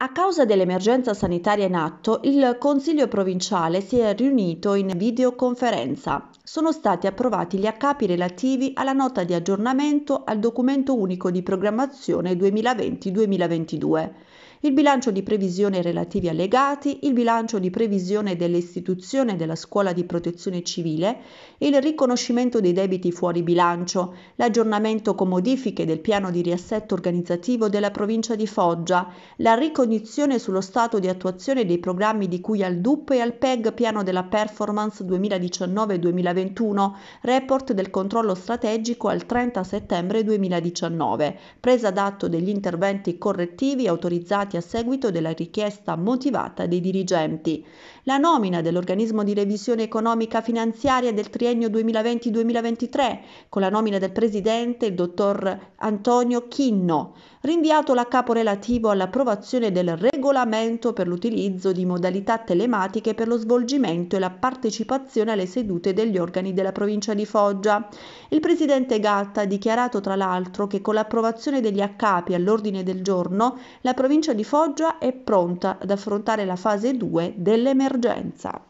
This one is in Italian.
A causa dell'emergenza sanitaria in atto, il Consiglio provinciale si è riunito in videoconferenza. Sono stati approvati gli accapi relativi alla nota di aggiornamento al documento unico di programmazione 2020-2022 il bilancio di previsione relativi allegati, il bilancio di previsione dell'istituzione della scuola di protezione civile, il riconoscimento dei debiti fuori bilancio, l'aggiornamento con modifiche del piano di riassetto organizzativo della provincia di Foggia, la ricognizione sullo stato di attuazione dei programmi di cui al DUP e al PEG piano della performance 2019-2021, report del controllo strategico al 30 settembre 2019, presa d'atto degli interventi correttivi autorizzati nominati a seguito della richiesta motivata dei dirigenti. La nomina dell'organismo di revisione economica finanziaria del triennio 2020-2023 con la nomina del presidente il dottor Antonio Chinno, rinviato l'accapo relativo all'approvazione del regolamento per l'utilizzo di modalità telematiche per lo svolgimento e la partecipazione alle sedute degli organi della provincia di Foggia. Il presidente Gatta ha dichiarato tra l'altro che con l'approvazione degli accapi all'ordine del giorno la provincia di di Foggia è pronta ad affrontare la fase 2 dell'emergenza.